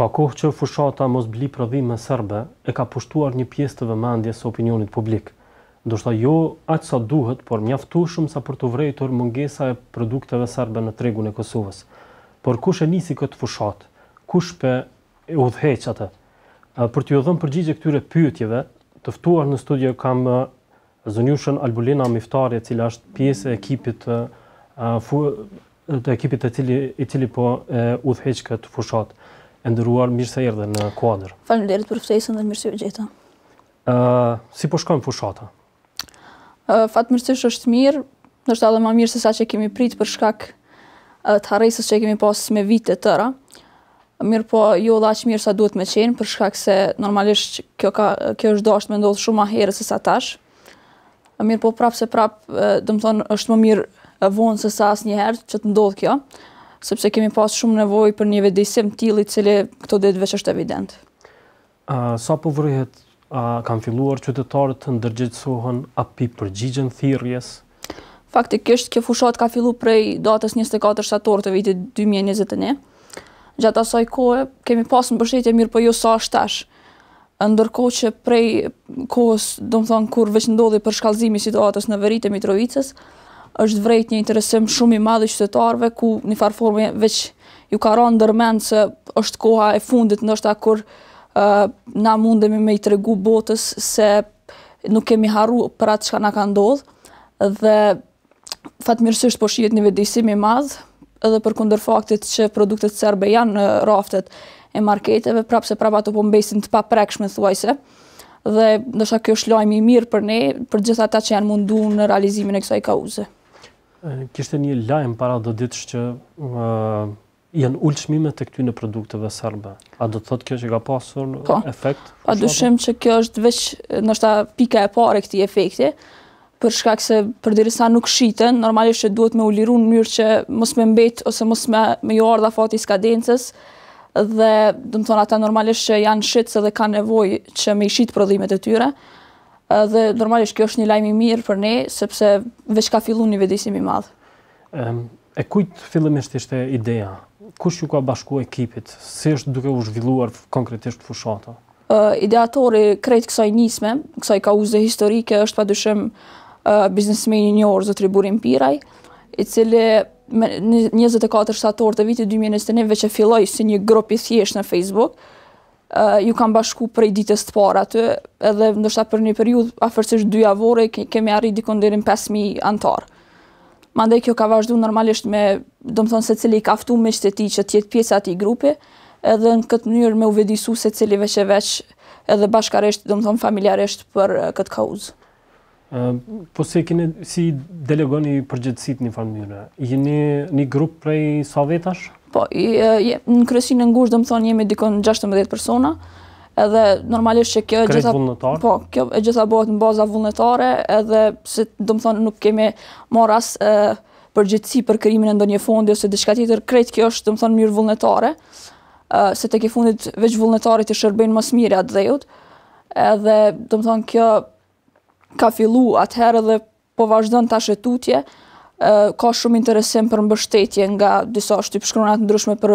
Ka kohë që fushata mos bli prodhim me serbe e ka pushtuar një pjesë të vëmendjes së opinionit publik. Ndoshta jo aq sa duhet, por mjaftueshëm sa për të vrejtur mungesa e produkteve serbe në tregun e Kosovës. Por kush e nisi këtë fushat? Kush pe e udhëheq atë? Për t'ju dhënë përgjigje këtyre pyetjeve, të ftuar në studio kam zënjushën Albulina Miftari, e cila është pjesë e ekipit të të ekipit të cili po udhëheq këtë fushat e ndëruar mirë se erdhe në kuadrë. Falem derit për ftesën dhe mirësive gjitha. Si po shkojmë fushata? Fatë fatmirësisht është mirë, nështë edhe ma mirë se sa që kemi pritë për shkak të harejsës që kemi pas me vite të tëra. Mirë po, jo dha që mirë sa duhet me qenë, për shkak se normalisht kjo është kjo është me ndodhë shumë ma herë se sa tashë. Mirë po, prapë se prapë, dëmë thonë, është më mirë vonë se sa asë njëherë që të ndodhë kjo sepse kemi pas shumë nevoj për një vedisim tili cili këto ditë veç është evident. sa po vërëhet, kanë filluar qytetarët të ndërgjithsohën api për gjigjen Faktik Faktikisht, kjo fushat ka fillu prej datës 24 shtator të vitit 2021. Gjatë asaj kohë, kemi pas në bështetje mirë për po jo sa tashë, ndërko që prej kohës, do më thonë, kur veç ndodhi për shkallzimi situatës në veritë e Mitrovicës, është vrejt një interesim shumë i madhë i qytetarve, ku një farë veç ju ka rënë ndërmend se është koha e fundit, ndështë kur na mundemi me i tregu botës se nuk kemi haru për atë që ka na ka ndodhë, dhe fatmirësisht po shqiet një vedisim i madhë, edhe për kunder faktit që produktet serbe janë në raftet e marketeve, prapë se prapë ato po mbesin të paprekshme, thuajse, dhe ndështë a kjo është i mirë për ne, për gjitha ta që janë mundu në realizimin e kësaj kauze kishte një lajm para do ditështë që ë uh, janë ulë çmime të këtyre produkteve serbe. A do të thotë kjo që ka pasur po, efekt? Pa po, dyshim që kjo është veç ndoshta pika e parë e këtij efekti për shkak se përderisa nuk shiten, normalisht që duhet me ulliru në mënyrë që mos më mbet ose mos më më jo ardha fati skadencës dhe do të thonë ata normalisht që janë shitës edhe kanë nevojë që me i shit prodhimet e tyre dhe normalisht kjo është një lajmë i mirë për ne, sepse veç ka fillu një vedisim i madhë. E kujtë fillimisht ishte ideja? Kush ju ka bashku ekipit? Si është duke u zhvilluar konkretisht fushata? ideatori krejtë kësaj nisme, kësaj ka uze historike, është pa dyshim biznesmeni një orë zë triburin piraj, i cili 24 shtator të vitit 2021 veç e filloj si një grup i thjesht në Facebook, ju kam bashku prej ditës të parë aty, edhe ndoshta për një periud, afërsisht dy javore, kemi arrit dikon dherin 5.000 antar. Mande, kjo ka vazhdu normalisht me, do të thonë se cili ka aftu me qëtë që tjetë pjesë ati grupi, edhe në këtë njërë me uvedisu se cili veqe veç edhe bashkaresht, do të thonë familjaresht për uh, këtë kauzë po se keni si delegoni përgjithësit një farë mënyre, jeni një grup prej sa vetash? Po, i, në kryesi në ngush, do më thonë, jemi dikon 16 persona, edhe normalisht që kjo e gjitha... vullnetar? Po, kjo e gjitha bëhet në baza vullnetare, edhe se do më thonë nuk kemi moras e, përgjithësi për kërimin e ndonje fondi ose diçka tjetër, krejt kjo është do më thonë mirë vullnetare, e, se të ke fundit veç vullnetarit i shërbejnë mas mire atë dhejot, edhe do më thonë kjo ka fillu atëherë dhe po vazhdon të ashtetutje, ka shumë interesim për mbështetje nga disa shtypë shkronat ndryshme për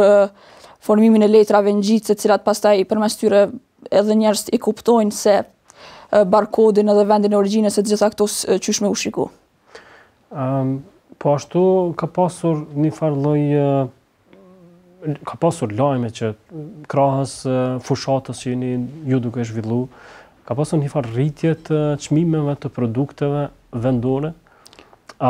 formimin e letrave në gjitë, se cilat pastaj për mes tyre edhe njerës i kuptojnë se barkodin edhe vendin e origine, se gjitha këto qysh me u shiku. po ashtu ka pasur një farë ka pasur lajme që krahës fushatës që ju duke shvillu, ka pasur një farë rritje të çmimeve të produkteve vendore? A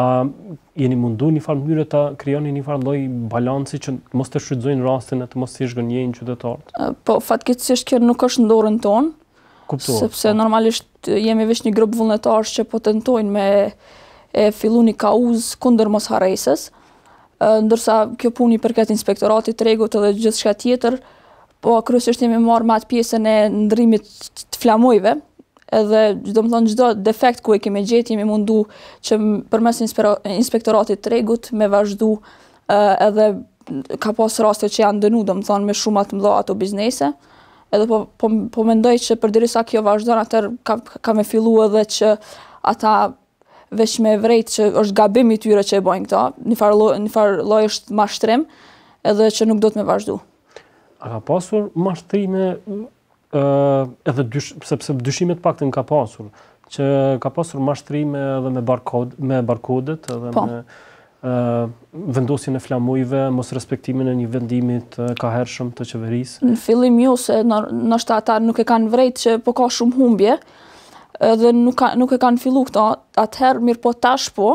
jeni mundu një farë mënyrë të kryoni një farë loj balanci që mos të shrydzojnë rastin e të mos të ishë qytetarët. qytetartë? Po, fatkecësisht kjo nuk është ndorën tonë, Kuptuar, sepse normalisht jemi vesh një grup vullnetarës që po tentojnë me e fillu një kauz kunder mos haresës, ndërsa kjo puni për këtë inspektoratit, regut edhe gjithë shka tjetër, po kryesisht jemi marrë më atë pjesën e ndrimit të flamujve, edhe do të thonë çdo defekt ku e kemi gjetë, jemi mundu që përmes inspektoratit të tregut me vazhdu edhe ka pas raste që janë dënu, do të thonë me shumë të mëdha ato biznese. Edhe po po, po mendoj që përderisa kjo vazhdon atë ka ka më filluar edhe që ata veç me vrejt që është gabim i tyre që e bojnë këta, një farë loj është mashtrim edhe që nuk do të me vazhdu a ka pasur mashtrime ë edhe dysh, sepse dyshime të paktën ka pasur që ka pasur mashtrime edhe me barkod me barkodet edhe po. me ë vendosjen e flamujve, mos respektimin e një vendimit ka hershëm të qeverisë. Në fillim ju jo, se nështë ata nuk e kanë vrejt që po ka shumë humbje, edhe nuk, ka, nuk e kanë fillu këta, atëherë mirë po tash po,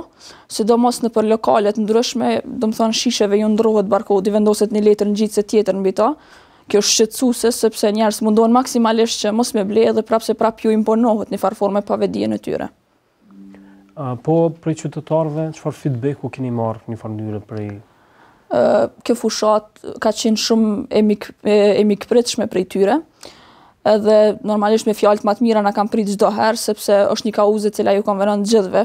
se do mos në për lokalet ndryshme, do më thonë shisheve ju ndrohet barkodi, vendoset një letër në se tjetër në bita, kjo shqetsuse, sepse njerës mundohen maksimalisht që mos me ble edhe prapse prap ju imponohet një farforme pavedije në tyre. Po, prej qytetarve, qëfar feedback u kini marrë një farë prej Kjo fushat ka qenë shumë e mikëpritëshme prej tyre, edhe normalisht me fjallët matë mira në kam pritë gjdo herë, sepse është një kauze cila ju kam vërën gjithve,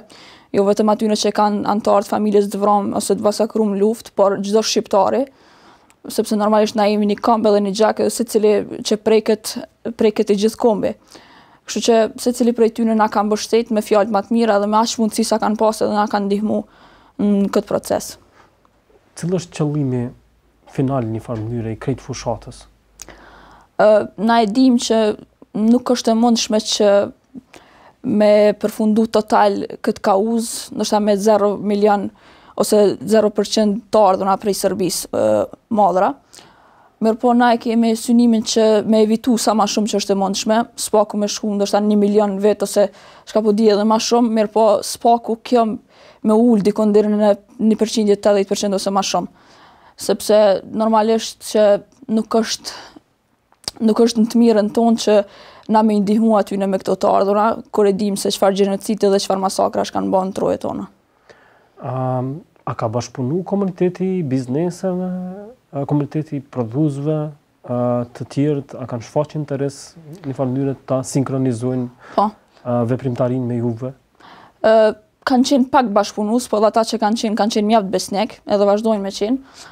jo vetëm atyre që kanë antartë familjes dëvrom ose dëvasakrum luft, por gjdo shqiptari, sepse normalisht na jemi një kombë dhe një xhakë se cili që preket, preket i gjithë kombi. Kështu që se cili prej tyne na kanë bështet me fjallët matë mira dhe me ashtë mundësi sa kanë pasë dhe na kanë ndihmu në këtë proces. Cëllë është qëllimi final një farë mënyre i krejtë fushatës? Na e dim që nuk është e mundshme që me përfundu total këtë kauz, nështë ta me 0 milion ose 0% të ardhëna prej Sërbis madhra. Mirë po, na e kemi synimin që me evitu sa ma shumë që është e mundshme, spaku me shku ndështë anë një milion vetë ose shka po di edhe ma shumë, mirë po, spaku kjo me ullë dikon dirë në një përqindje të ose ma shumë. Sepse normalisht që nuk është nuk është në të mirën tonë që na me indihmu aty në me këto të ardhura, kore dim se qëfar gjenocit dhe qëfar masakra shkanë bënë në troje tonë a, a ka bashkëpunu komuniteti i bizneseve, a, komuniteti i a, të tjertë, a kanë shfaq interes një farë njëre të ta sinkronizojnë po. veprimtarin me juve? A, kanë qenë pak bashkëpunu, po dhe ata që kanë qenë, kanë qenë mjaftë besnek, edhe vazhdojnë me qenë.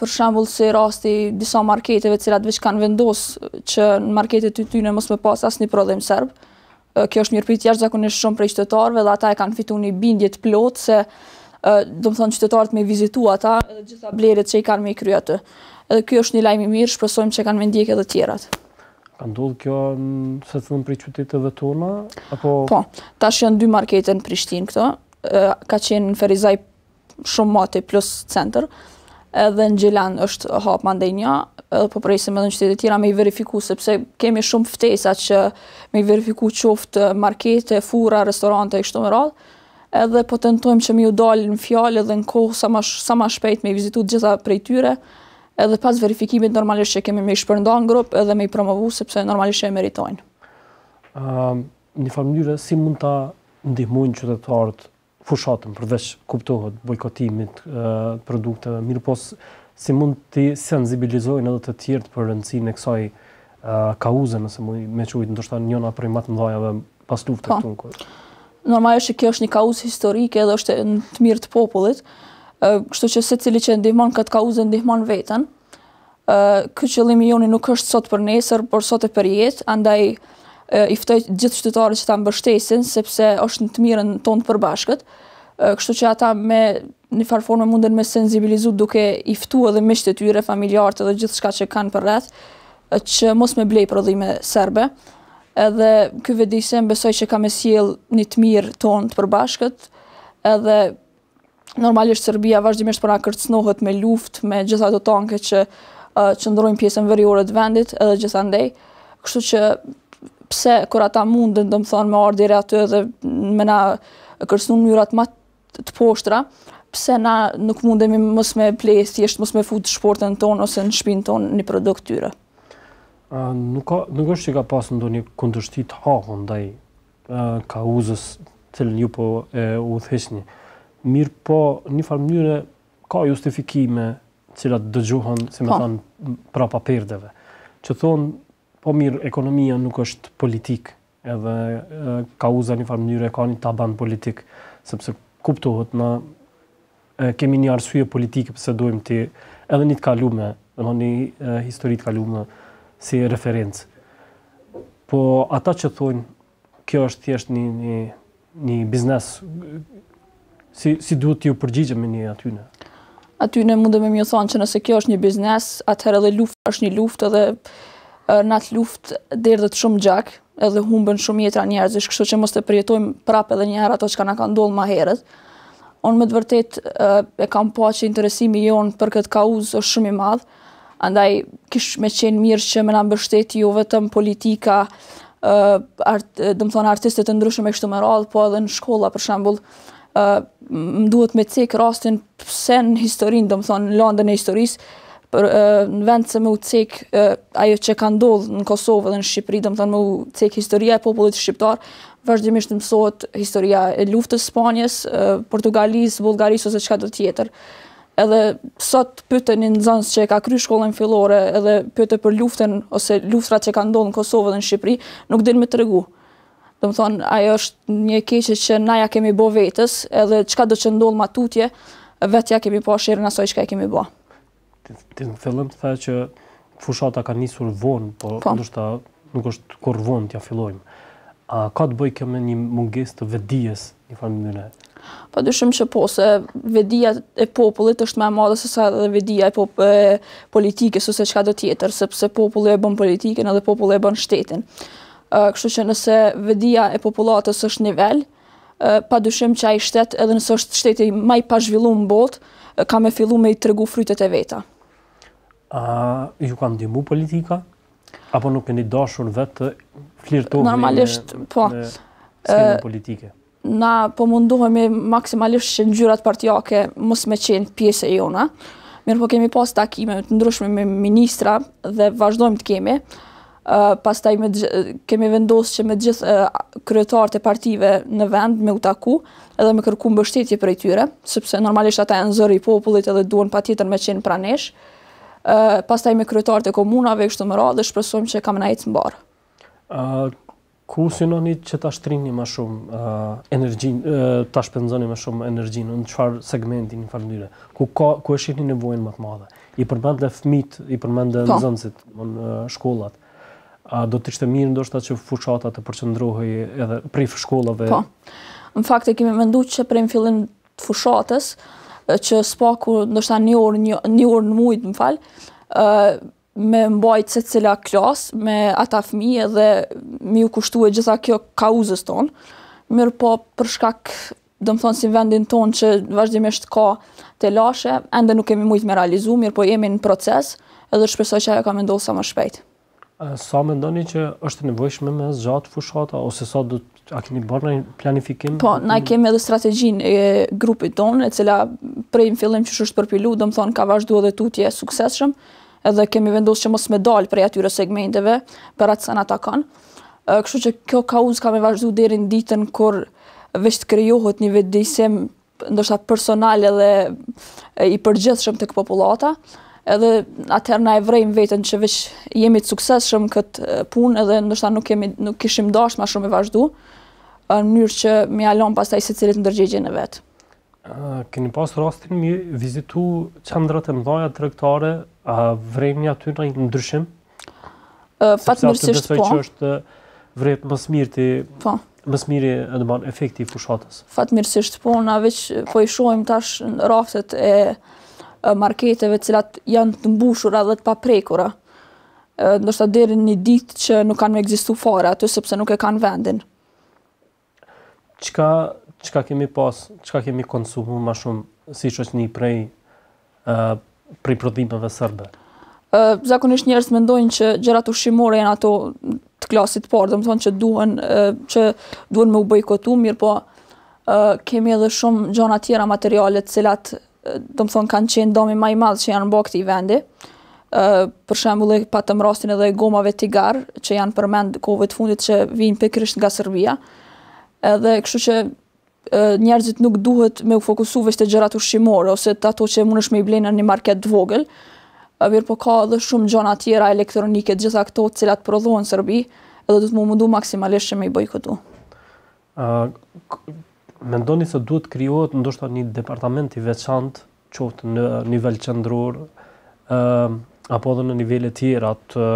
për shembull se rasti disa marketeve të cilat vetë kanë vendosur që në marketet e tyre mos më pas asnjë prodhim serb. kjo është jashtë jashtëzakonisht shumë për qytetarëve dhe ata e kanë fituar një bindje të plotë se do më thonë qytetarët me vizitu ata edhe gjitha blerit që i kanë me i krya të. Edhe kjo është një lajmë i mirë, shpresojmë që kanë me ndjekë edhe tjerat. Ka ndodhë kjo në se të dhëmë për i qytetetëve Po, ta shënë dy markete në Prishtinë këto, ka qenë në Ferizaj shumë mate plus center, edhe në Gjelan është hapë mandenja, edhe po prejse me dhe në qytetet tjera me i verifiku, sepse kemi shumë ftesa që me i verifiku qoftë markete, fura, restorante e kështu më radhë, edhe po tentojmë që më u dalë në fjallë edhe në kohë sa ma, sa më shpejt me i vizitu të gjitha prej tyre, edhe pas verifikimit normalisht që kemi me i shpërnda në grupë edhe me i promovu, sepse normalisht që e meritojnë. Um, një farë dyre, si mund ta ndihmojnë qytetarët fushatën përveç kuptohet bojkotimit e, produkteve, mirë po, si mund të sensibilizojnë edhe të tjertë për rëndësinë e kësaj kauze nëse me qujtë ndoshta njona prej matë mdhajave pas luftë të po. tunë kërë normalisht kjo është një kauzë historike dhe është në të mirë të popullit, kështu që se cili që ndihmon këtë kauzë ndihmon vetën, kë qëllimi joni nuk është sot për nesër, por sot e për jetë, andaj i ftoj gjithë qytetarë që ta mbështesin, sepse është në të mirën tonë përbashkët, kështu që ata me një farformë mundën me senzibilizu duke i ftu edhe me shtetyre, familjartë dhe gjithë shka që kanë për rreth, që mos me blej prodhime serbe, edhe ky vedisim besoj që ka më sjell një të mirë ton të përbashkët, edhe normalisht Serbia vazhdimisht po na kërcënohet me luftë, me gjithë ato tanke që uh, pjesën veriore të vendit edhe gjithandej. Kështu që pse kur ata mundën, do të thon me ardhire aty edhe me na kërcënu në mënyrat më të poshtra, pse na nuk mundemi mos me plejë, thjesht mos me futë shportën tonë ose në shpinë tonë një produkt tyre nuk ka nuk është që ka pas ndonjë kundërshtit të hakut ndaj kauzës të cilën ju po e thëshni. Mirë po, në një mënyrë ka justifikime cilat dëgjohen, si më po. thon, pra perdeve. Që thon, po mirë, ekonomia nuk është politik, edhe kauza në një mënyrë ka një taban politik, sepse kuptohet na e, kemi një arsye politike pse duhem ti edhe një të kalume, domthoni histori të kalume, e, si referencë. Po ata që thonë, kjo është thjesht një një një biznes si si duhet t'ju përgjigjemi ne aty në? Aty ne mund të më thonë se nëse kjo është një biznes, atëherë edhe luft është një luftë edhe në atë luftë derdhet shumë gjak, edhe humbën shumë jetra njerëzish, kështu që mos të përjetojmë prapë edhe një herë ato që na kanë ndodhur më herët. Unë më të vërtet e kam pa po që interesimi jonë për këtë kauzë është shumë i madhë, andaj kish me qenë mirë që me nëmë mbështet jo vetëm politika, art, dëmë thonë artistet të ndryshme e kështu më radhë, po edhe në shkolla, për shambull, më duhet me cek rastin pëse në historin, dëmë thonë, në landën e historisë, për në vend se më u cek ajo që ka ndodhë në Kosovë dhe në Shqipëri, dhe më thënë më u cek historia e popullit shqiptar, vazhdimisht mësot historia e luftës Spanjës, Portugalisë, Bulgarisë ose qëka do tjetër edhe sot pëtë një nëzëns që ka kry shkollën fillore, edhe pëtë për luftën ose luftra që ka ndonë në Kosovë dhe në Shqipëri, nuk din me të regu. Dhe thonë, ajo është një keqë që na ja kemi bo vetës, edhe çka do që ndonë matutje, vetë ja kemi po shirën asoj qka e kemi bo. Ti në thellëm të the që fushata ka njësur vonë, po, po, ndoshta nuk është kur vonë tja fillojmë. A ka të bëjke me një munges të vedijes, një farë më në Pa dyshim që po, se vedia e popullit është me madhe se sa dhe vedia e, pop, e politikës ose qka do tjetër, sepse populli e bën politikën edhe populli e bën shtetin. Kështu që nëse vedia e populatës është nivel, pa dyshim që a i shtet edhe nëse është shteti maj pa zhvillu në bot, ka me fillu me i tregu frytet e veta. A ju kanë dimu politika? Apo nuk keni dashur vetë flirtohme me, po, me politike? na po mundohemi maksimalisht që në gjyrat partijake mos me qenë pjesë e jona, mirë po kemi pas takime të ndryshme me ministra dhe vazhdojmë të kemi, pas taj kemi vendosë që me gjithë kryetarët e partive në vend me utaku edhe me kërku mbështetje për e tyre, sëpse normalisht ata e në i popullit edhe duan patjetër me qenë pranesh, pas pastaj me kryetarët e komunave kështu më radhë dhe shpresojmë që kam në jetë më barë. Ku synoni që ta shtrini më shumë uh, energjinë, uh, ta shpenzoni më shumë energjinë në çfarë segmenti në fakt Ku ka ku e shihni nevojën më të madhe? I përmend dhe fëmit, i përmend dhe po. nxënësit, në uh, shkollat. A do të ishte mirë ndoshta që fushatat të përqendrohej edhe prej shkollave? Po. Në fakt e kemi menduar që prej fillim të fushatës që spaku ndoshta një orë një, një orë në muaj, më fal, ë uh, me mbajtë se cila klasë me ata fëmije dhe mi u kushtu e gjitha kjo kauzës tonë. Mirë po përshkak dëmë thonë si vendin tonë që vazhdimisht ka të lashe, ende nuk kemi mujtë me realizu, mirë po jemi në proces edhe shpesoj që ajo ka me ndohë sa më shpejt. Sa me ndoni që është nevojshme me zxatë fushata, ose sa du të a kemi bërë në planifikim? Po, na mm. kemi edhe strategjin e grupit tonë, e cila prej në fillim që shështë përpilu, dëmë thonë ka vazhdu edhe tutje sukseshëm, edhe kemi vendosë që mos me dalë prej atyre segmenteve për atë ata kanë. Kështu që kjo kauz ka me vazhdu dheri në ditën kur vështë kryohet një vedisim ndoshta personal edhe i përgjithshëm tek popullata, edhe atëherë na e vrejmë veten që veç jemi të suksesshëm këtë punë edhe ndoshta nuk kemi nuk kishim dashur shumë e vazhdu në mënyrë që më alon pastaj në ndërgjegjen e vet. Ë keni pas rastin mi vizitu qendrat e mëdha tregtare A vrejmë një aty në një ndryshim? Fatë mërësisht po. Sepse atë të besoj që është vrejmë mësë mirë po. të... Po. Mësë mirë e në banë efekti i fushatës. Fatë mirësisht po, na veç po i shojmë tash në raftet e marketeve cilat janë të mbushura dhe të paprekura. Nështë të derin një ditë që nuk kanë me egzistu fare aty, sepse nuk e kanë vendin. Qëka qka kemi pas, qëka kemi konsumu ma shumë, si që është një prej prej prodhimeve sërbe? Zakonisht njerës mendojnë që gjërat ushqimore janë ato të klasit parë, dhe më thonë që duhen, që duhen me u bojkotu, mirë po kemi edhe shumë gjona tjera materialet cilat do më thonë kanë qenë domi maj madhë që janë në bëkti i vendi. Për shemë, patëm rastin edhe gomave tigar që janë përmend kove të fundit që vinë për nga Serbia. Edhe kështu që njerëzit nuk duhet me u fokusu veç të gjërat ushqimore, ose të ato që mund është me i blenë në një market dvogël, virë po ka edhe shumë gjona tjera elektronike, gjitha këto cilat prodhohen Sërbi, edhe duhet mu mundu maksimalisht që me i bojkotu. Mendoni se duhet kriot ndoshta një departament i veçant, qoftë në nivel qëndror, apo edhe në nivele tjera të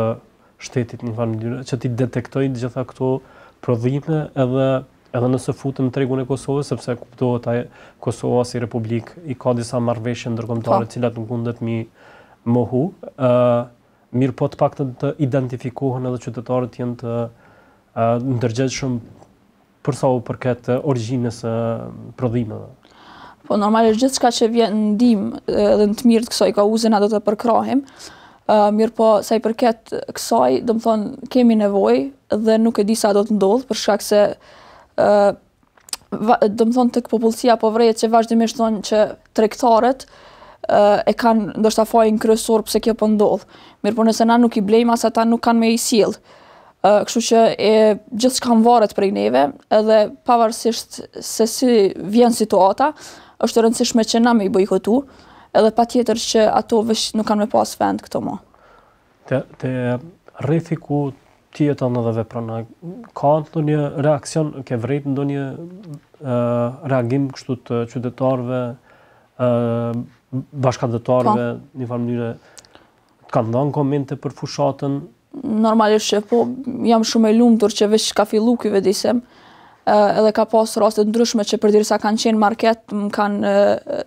shtetit një farë që ti detektojnë gjitha këto prodhime edhe edhe nëse futëm në tregun e Kosovës, sepse kuptohet ai Kosova si republik i ka disa marrëveshje ndërkombëtare po. të cilat nuk mundet mi mohu, ë uh, mirë po të paktën të identifikohen edhe qytetarët janë të uh, ndërgjegjshëm për sa u përket origjinës së uh, prodhimeve. Po normalisht gjithçka që vjen në ndim edhe në të mirë të kësaj kauze na do të përkrahim, Uh, mirë po sa i përket kësaj, domthon kemi nevojë dhe nuk e di sa do të ndodh për shkak se do më thonë të këpopullësia po vrejet që vazhdimisht thonë që trektarët e kanë ndoshta fajin kryesor pse kjo po ndodh. Mirë, por nëse na nuk i blejmë as ata nuk kanë më i silë kështu që e gjithçka për prej neve, edhe pavarësisht se si vjen situata, është e rëndësishme që na me i bojkotu, edhe patjetër që ato vështë nuk kanë më pas vend këto më. Te te rrethi ku ti e të në dhe ka në një reakcion, ke vrejt në një reagim kështu të qytetarve, bashkatetarve, po. një farë mënyre, të kanë dhënë komente për fushatën? Normalisht që po, jam shumë e tërë që vishë ka fillu kjive disem, edhe ka pasë rastet ndryshme që për dirësa kanë qenë market, më kanë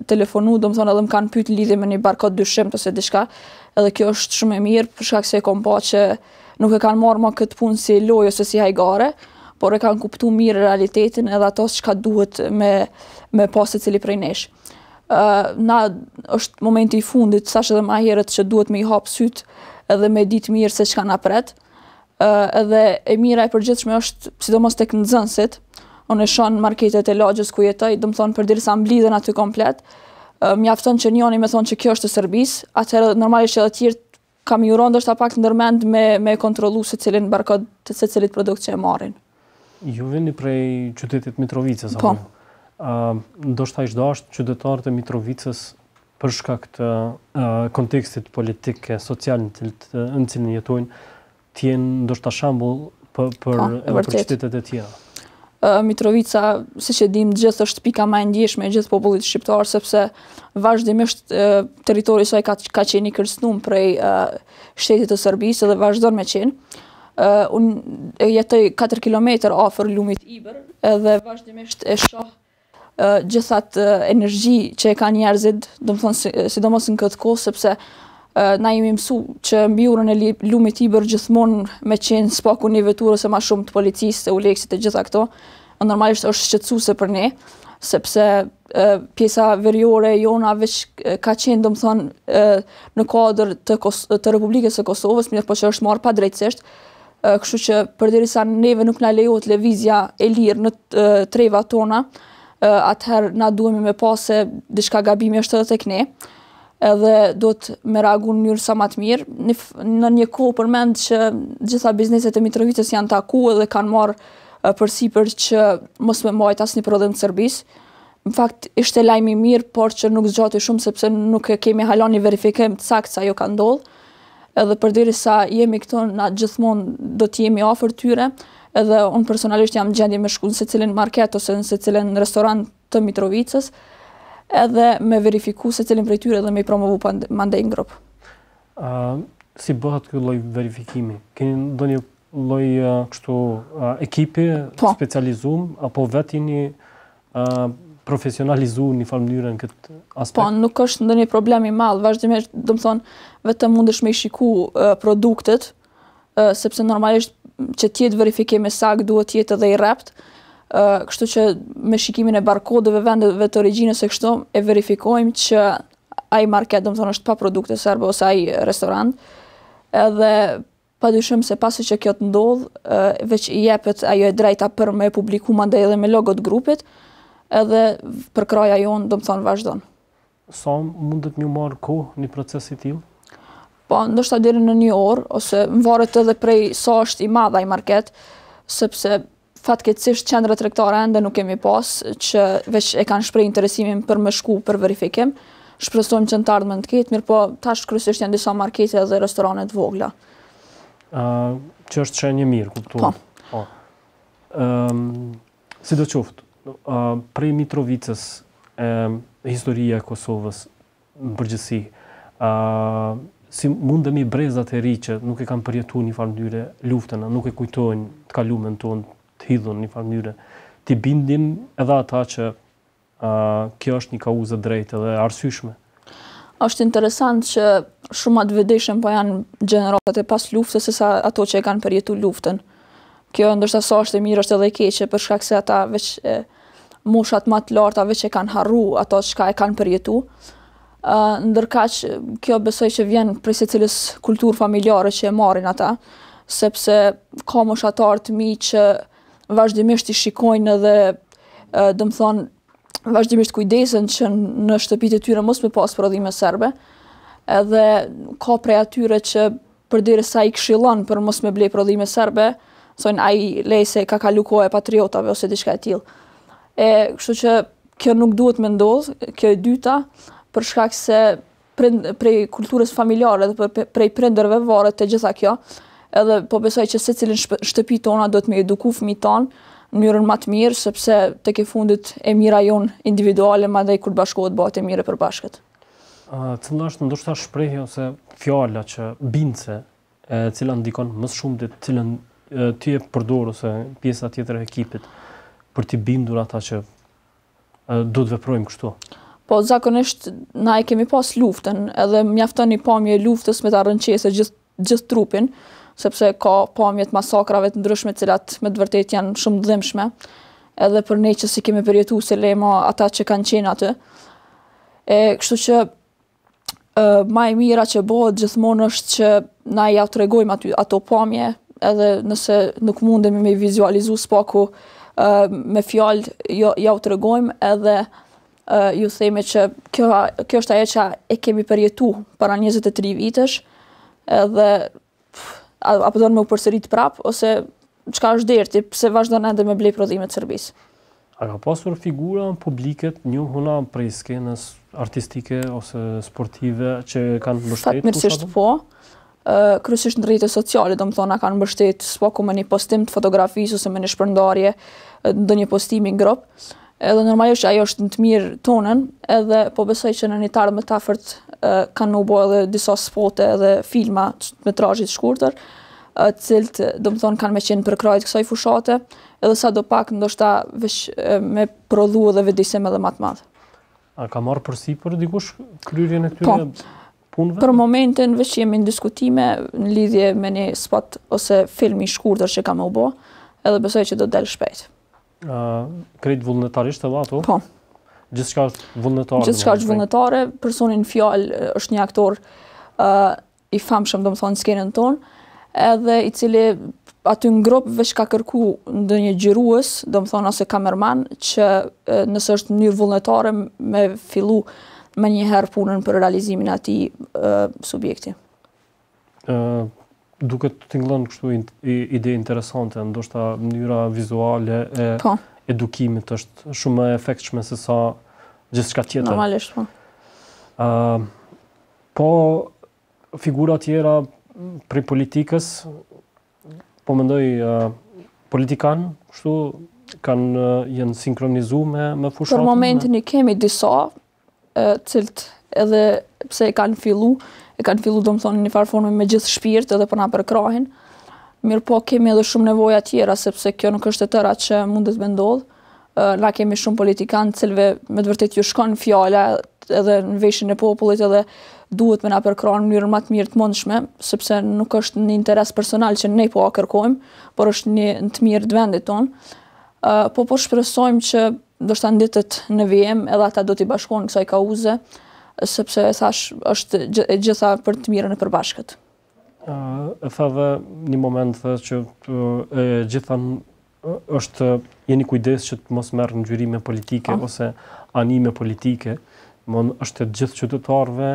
telefonu, do më thonë edhe më kanë pytë lidhje me një barkot dyshim, tëse dishka, edhe kjo është shumë e mirë, për shkak kom po që nuk e kanë marrë më këtë punë si lojë ose si hajgare, por e kanë kuptu mirë realitetin edhe ato që ka duhet me, me pasit cili prej nesh. Uh, na është momenti i fundit, sa edhe ma herët që duhet me i hapë sytë edhe me ditë mirë se që na pretë, uh, edhe e mira e përgjithshme është sidomos tek nxënësit. onë e shon marketet e lagjës ku jetoj, do të thon përderisa mblidhen aty komplet, uh, mjafton që njoni më thonë që kjo është e Serbisë, atëherë normalisht edhe kam ju rëndë është pak të ndërmend me, me kontrolu se cilin barkod të se cilit produkt që e marin. Ju vini prej qytetit Mitrovicës, po. Uh, ndoshta ishdo ashtë qytetarë të Mitrovicës përshka këtë kontekstit politike, social në të cilin jetojnë, tjenë ndoshta shambull për, për, po, për qytetet e tjera. Mitrovica, si që dim, gjithë është pika ma e ndjeshme e gjithë popullit shqiptarë, sepse vazhdimisht teritori saj ka qeni kërstnum prej shtetit të Sërbisë dhe vazhdo me qenë. Unë jetoj 4 km afer lumit Iber dhe vazhdimisht e shoh gjithat energji që e ka njerëzit, do më thonë, si në këtë kohë, sepse na imi mësu që mbiurën e lumit të bërë gjithmonë me qenë s'paku një veturë ose ma shumë të policisë, të uleksit e gjitha këto, nërmalisht normalisht është shqetsu për ne, sepse pjesa verjore e jona veç ka qenë, do më thonë, në kodër të Republikës e Kosovës, mjërë po që është marë pa drejtësisht, që për dirisa neve nuk në lejot levizja e lirë në treva tona, atëherë na duemi me pasë se dishka gabimi është të të ne edhe do të me reagu në njërë sa matë mirë. Në një kohë përmend që gjitha bizneset e Mitrovicës janë taku edhe kanë marë përsi për që mos me majtë asë një prodhën të sërbis. Në fakt, ishte lajmi mirë, por që nuk zgjati shumë, sepse nuk kemi halon një verifikim të sakt sa jo ka ndodhë. Edhe përderisa sa jemi këtu na gjithmonë do të jemi ofër tyre. Edhe unë personalisht jam gjendje me shku në cilin market ose në cilin restorant të Mitrovicës edhe me verifiku se cilin prej tyre dhe me i promovu për në grupë. Si bëhat kjo loj verifikimi? Keni ndonjë po. një loj kështu ekipi specializum, apo veti një profesionalizu një falë mënyrën në këtë aspekt? Po, nuk është ndë një problemi malë, vazhdimesh, do më thonë, vetëm mundesh me i shiku produktet, sepse normalisht që tjetë verifikimi sakë duhet tjetë edhe i reptë, kështu që me shikimin e barkodeve vendeve të origjinës e kështu e verifikojmë që ai market do të thonë është pa produkte serbe ose ai restorant. Edhe pa dyshim se pasi që kjo të ndodh, veç i jepet ajo e drejta për me publiku dhe edhe me logot grupit, edhe për kraja jonë, do më thonë, vazhdojnë. Sa mundet një marë ko një proces i tjilë? Po, ndoshta ta në një orë, ose më edhe prej sa është i madha ai market, sepse fatkecisht qendrat rektore ende nuk kemi pas, që veç e kanë shprej interesimin për më shku për verifikim, shpresojmë që në të ardhmen të ketë, mirë po tash kryesisht janë disa markete dhe restorane të vogla. Ë, uh, që është shenjë mirë, kuptuar. Po. Ë po. uh, ehm, si do qoftë, ë uh, prej Mitrovicës, ë ehm, uh, historia e Kosovës në përgjithësi, ë uh, si mundemi brezat e ri që nuk e kanë përjetuar një farë luftën, nuk e kujtojnë të kalumën tonë, të hidhën një farë njëre, të bindim edhe ata që uh, kjo është një kauzë drejtë dhe arsyshme. është interesant që shumë atë vedeshen po janë gjeneratët e pas luftës se sa ato që e kanë përjetu luftën. Kjo ndërsa sa është e mirë është edhe i keqe për shkak se ata veç e, mushat më të larta veç e kanë harru ato që ka e kanë përjetu. Uh, ndërka që kjo besoj që vjen prej se cilës kulturë familjare që e marin ata, sepse ka mushatarë të mi që vazhdimisht i shikojnë dhe dëmë thonë vazhdimisht kujdesen që në shtëpit e tyre mos me pas prodhime serbe edhe ka prej atyre që për dire sa i këshilon për mos me blej prodhime serbe sojnë a i lej se ka kalu e patriotave ose diçka e tjil e kështu që kjo nuk duhet me ndodhë kjo e dyta për shkak se prej, kulturës familjare dhe prej prenderve vare të gjitha kjo edhe po besoj që se cilin shtëpi tona do të me eduku fëmi tanë në njërën më të mirë, sepse të ke fundit e mira jon individuale, ma dhe i kur bashkohet bëhet e mire për bashkët. Cëndo është ndoshta shprejhjo se fjalla që bince, cila ndikon më shumë dhe cilën ty e përdoru se pjesa tjetër e ekipit për t'i bindur ata që do të veprojmë kështu? Po, zakonisht, na e kemi pas luftën edhe mjafton një pamje luftës me ta rënqese gjithë trupin, sepse ka pamjet masakrave të ndryshme të cilat me të vërtetë janë shumë të dhëmshme. Edhe për ne që si kemi përjetuar se lema ata që kanë qenë atë. E kështu që ë uh, e mira që bëhet gjithmonë është që na ja tregojmë aty ato pamje, edhe nëse nuk mundemi me vizualizues pa ku me fjalë jo ja u tregojmë edhe ju themi që kjo kjo është ajo që e kemi përjetuar para 23 vitesh, edhe apo do në më përsërit prap, ose çka është derti, pse vazhdo në me blej prodhimet sërbis? A ka pasur figura në publiket një huna prej skenës artistike ose sportive që kanë mështetë? Fatë mirësisht po, kërësisht në rritë sociale, do më kanë mbështet s'po ku me një postim të fotografisë ose me një shpërndarje, ndonjë një postimi në grupë, edhe normalisht që ajo është në të mirë tonën, edhe po besoj që në një tarë më afërt kanë në bo edhe disa spote edhe filma me trajit shkurëtër, cilët, do më thonë, kanë me qenë përkrajt kësaj fushate, edhe sa do pak, ndoshta, vesh, me prodhu edhe vedisim edhe matë madhë. A ka marë përsi për dikush kryrje në këtyre po. punëve? Për momentin, veç që jemi në diskutime, në lidhje me një spot ose film i shkurëtër që kanë u bo, edhe besoj që do delë shpejtë. Kretë vullnetarisht edhe ato? Po gjithçka është vullnetare. Gjithçka është vullnetare, personi në fjalë është një aktor ë uh, i famshëm domethënë në skenën tonë, edhe i cili aty në grup veç ka kërku ndonjë një gjyruës, do më thonë ose kamerman, që nësë është një vullnetare me fillu me një herë punën për realizimin ati uh, subjekti. Uh, duke të tinglën kështu ide interesante, ndoshta mënyra vizuale e... Po edukimit është shumë më efektshme se sa gjithçka tjetër. Normalisht po. Ëh po figura tjera prej politikës po mendoj uh, politikan, kështu kanë uh, janë sinkronizuar me me fushën. Në momentin me... i kemi disa uh, edhe pse e kanë fillu, e kanë fillu domthonë në një farë formë me gjithë shpirt edhe po na përkrahin mirë po kemi edhe shumë nevoja tjera, sepse kjo nuk është të tëra që mundet me ndodhë. Na kemi shumë politikanë cilve me të vërtet ju shkon fjala edhe në veshën e popullit edhe duhet me na përkronë në njërë matë mirë të mundshme, sepse nuk është një interes personal që ne po a kërkojmë, por është një në të mirë të vendit tonë. Po po shpresojmë që do shtë në ditët në vijem edhe ata do t'i bashkonë kësaj kauze, sepse është gjitha për të mirë në përbashkët e tha dhe një moment tha që e gjithan është jeni kujdes që të mos merë në gjyrime politike oh. ose anime politike mon është të gjithë qytetarve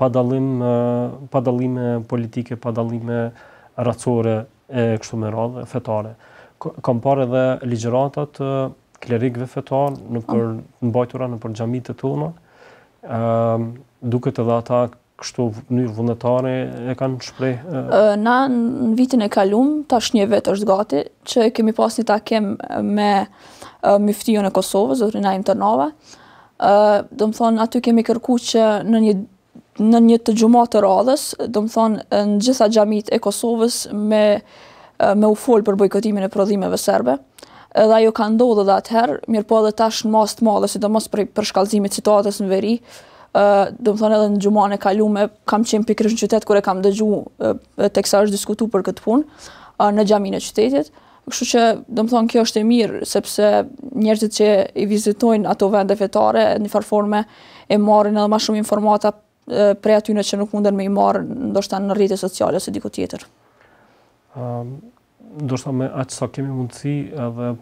pa dalim pa dalime politike, pa dalime racore e kështu me radhe fetare. Kam pare edhe ligjeratat, të klerikëve fetar në ah. për mbajtura në për xhamitë të tona. Ëm duket edhe ata kështu mënyrë vullnetare e kanë shprej? Na në vitin e kalum, tash një vetë është gati, që kemi pas një takim me myftion e Kosovës, zotrin Aim Tërnova, do më thonë, aty kemi kërku që në një në një të gjumat të radhës, do më thonë, në gjitha gjamit e Kosovës me, me u folë për bojkotimin e prodhimeve serbe, edhe ajo ka ndodhë dhe atëherë, mirë po edhe tash në mas të madhe, si do mos për, për shkallzimit në veri, dhe më thonë edhe në gjumane kalume, kam qenë pikrish në qytetë kër e kam dëgju të kësa është diskutu për këtë punë në gjamin e qytetit. Kështu që dhe më thonë kjo është e mirë, sepse njerëzit që i vizitojnë ato vende vetare, një farforme e marrin edhe ma shumë informata prej atyne që nuk mundën me i marrë ndoshta në rritë e sociale ose diko tjetër. Ndoshta me atë sa kemi mundësi edhe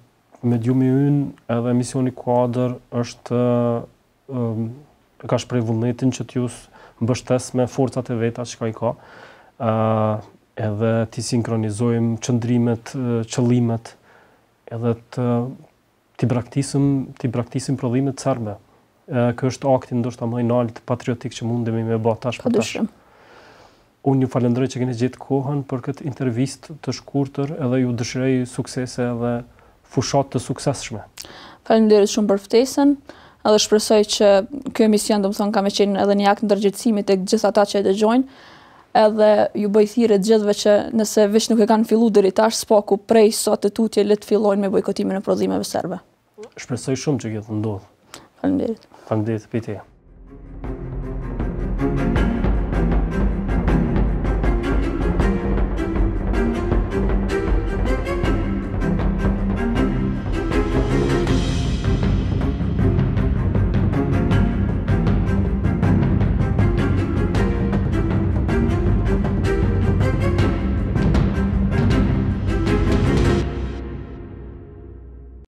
me gjumë i unë edhe emisioni kuadrë është e ka shprej vullnetin që t'ju mbështes me forcat e veta që ka i ka, uh, edhe t'i sinkronizojmë qëndrimet, qëllimet, edhe të t'i braktisim, t'i braktisim prodhimet cerbe. Kjo është akti ndoshta më i lartë patriotik që mundemi me bë tash për tash. Po, Unë ju falenderoj që keni gjetë kohën për këtë intervistë të shkurtër edhe ju dëshiroj suksese edhe fushat të sukseshme. Faleminderit shumë për ftesën edhe shpresoj që ky emision domethën ka më qenë edhe një akt ndërgjegjësimi tek gjithë ata që e dëgjojnë. Edhe ju bëj thirrje të gjithëve që nëse veç nuk e kanë filluar deri tash, spaku prej sot të tutje le të fillojnë me bojkotimin e prodhimeve serbe. Shpresoj shumë që kjo të ndodh. Faleminderit. Faleminderit, piti. Thank you.